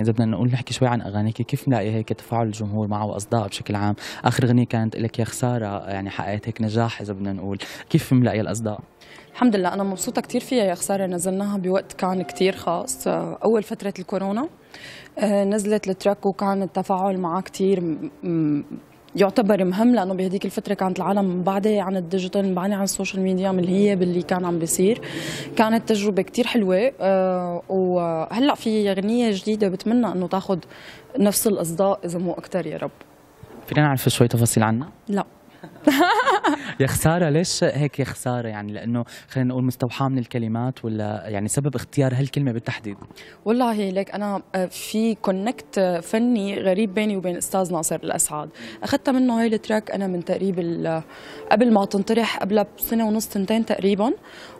يعني إذا بدنا نقول نحكي شوي عن أغانيك كيف نلاقي هيك تفاعل الجمهور معه واصداء بشكل عام آخر أغنية كانت لك يا خسارة يعني حققت هيك نجاح إذا بدنا نقول كيف ملاقي الأصداء الحمد لله أنا مبسوطة كثير فيها يا خسارة نزلناها بوقت كان كثير خاص آه، أول فترة الكورونا آه، نزلت التراك وكان التفاعل معه كثير يعتبر مهم لانه بهديك الفتره كانت العالم بعدي عن الديجيتال بعدي عن السوشيال ميديا ملهيه باللي كان عم بيصير كانت تجربه كثير حلوه آه، وهلا في اغنيه جديده بتمنى انه تاخذ نفس الاصداء اذا مو اكثر يا رب فينا نعرف شوي تفاصيل عنها؟ لا يا خساره ليش هيك يا خساره يعني لانه خلينا نقول مستوحاه من الكلمات ولا يعني سبب اختيار هالكلمه بالتحديد والله لك انا آه، في كونكت آه، فني غريب بيني وبين استاذ ناصر الاسعد اخذتها منه هاي التراك انا من تقريب آه، قبل ما تنطرح قبلها بسنه ونص سنتين تقريبا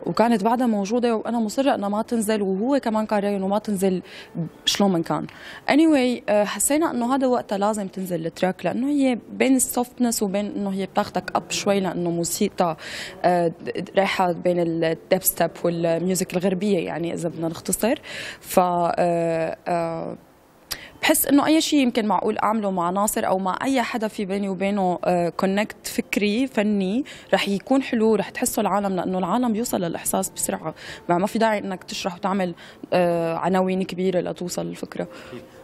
وكانت بعدها موجوده وانا مصره انها ما تنزل وهو كمان كان رايي انه ما تنزل شلون ما كان اني anyway, حسينا انه هذا وقتها لازم تنزل التراك لانه هي بين السوفتنس وبين انه هي بتاخذ تاخذك اب شوي لانه موسيقى آه، رايحه بين الديب ستيب والميوزك الغربيه يعني اذا بدنا نختصر ف آه، آه، بحس انه اي شيء يمكن معقول اعمله مع ناصر او مع اي حدا في بيني وبينه كونكت آه، فكري فني رح يكون حلو رح تحسه العالم لانه العالم بيوصل للاحساس بسرعه ما في داعي انك تشرح وتعمل آه، عناوين كبيره لتوصل الفكره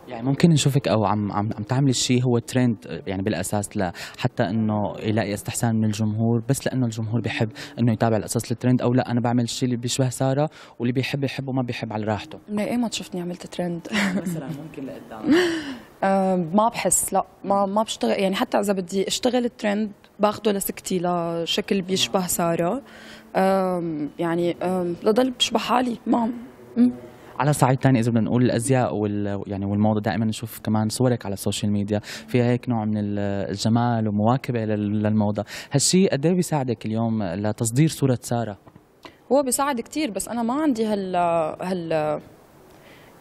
يعني ممكن نشوفك او عم عم, عم تعملي شيء هو ترند آه، يعني بالاساس لحتى انه يلاقي استحسان من الجمهور بس لانه الجمهور بحب انه يتابع الاساس الترند او لا انا بعمل الشيء اللي بيشبه ساره واللي بيحب يحب وما بيحب على راحته. ايه ما شفتني عملت ترند مثلا ممكن لقدام ما بحس لا ما ما بشتغل يعني حتى اذا بدي اشتغل الترند باخده لسكتي لشكل بيشبه ساره يعني لضل بشبه حالي ما على صعيد ثاني اذا بدنا نقول الازياء وال يعني والموضه دائما نشوف كمان صورك على السوشيال ميديا فيها هيك نوع من الجمال ومواكبه للموضه، هالشيء قد ايه بيساعدك اليوم لتصدير صوره ساره؟ هو بيساعد كثير بس انا ما عندي هال هال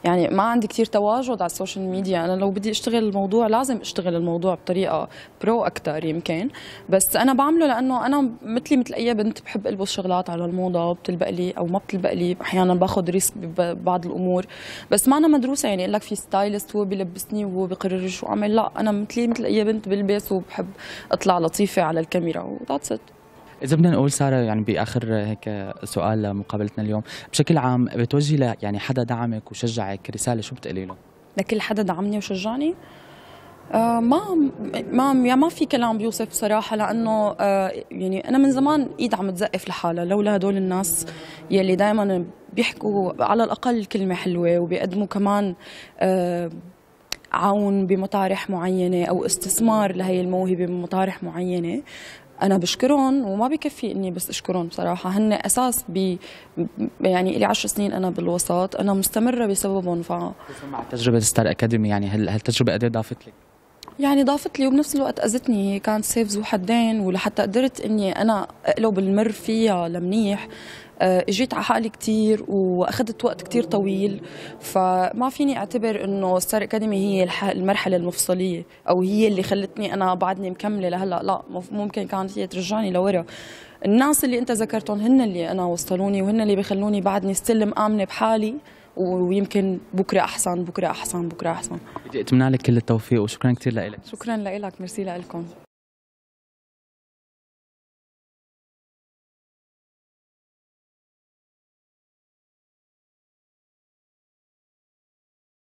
يعني ما عندي كثير تواجد على السوشيال ميديا انا لو بدي اشتغل الموضوع لازم اشتغل الموضوع بطريقه برو اكثر يمكن بس انا بعمله لانه انا مثلي مثل اي بنت بحب البس شغلات على الموضه وبتلبق لي او ما بتلبق لي احيانا باخذ ريسك ببعض الامور بس ما انا مدروسه يعني اقول لك في ستايلست هو بيلبسني وهو بقرر شو اعمل لا انا مثلي مثل اي بنت بلبس وبحب اطلع لطيفه على الكاميرا وذاتس اذا بدنا نقول ساره يعني باخر هيك سؤال لمقابلتنا اليوم بشكل عام بتوجهي ل يعني حدا دعمك وشجعك رساله شو بتقولي له لكل حدا دعمني وشجعني آه ما ما يا يعني ما في كلام بيوصف صراحه لانه آه يعني انا من زمان ايد عم تزقف لحالها لولا هدول الناس يلي دائما بيحكوا على الاقل كلمه حلوه وبيقدموا كمان آه عون بمطارح معينة أو استثمار لهي الموهبة بمطارح معينة انا بشكرهم وما بكفي اني بس اشكرهم بصراحه هن اساس ب يعني لي 10 سنين انا بالوساط انا مستمره بسببهم ف مع تجربه ستار اكاديمي يعني هل هل هالتجربه قد ايه ضافت لك؟ يعني ضافت لي وبنفس الوقت اذتني كانت سيفز وحدين ولحتى قدرت اني انا اقلب المر فيها لمنيح آه، اجيت على حالي كثير واخذت وقت كثير طويل فما فيني اعتبر انه ستار اكاديمي هي المرحله المفصليه او هي اللي خلتني انا بعدني مكمله لهلا لا ممكن كانت هي ترجعني لورا الناس اللي انت ذكرتهم هن اللي انا وصلوني وهن اللي بخلوني بعدني استلم امنه بحالي ويمكن بكره احسن بكره احسن بكره احسن بدي اتمنى لك كل التوفيق وشكرا كثير لك شكرا لك ميرسي لكم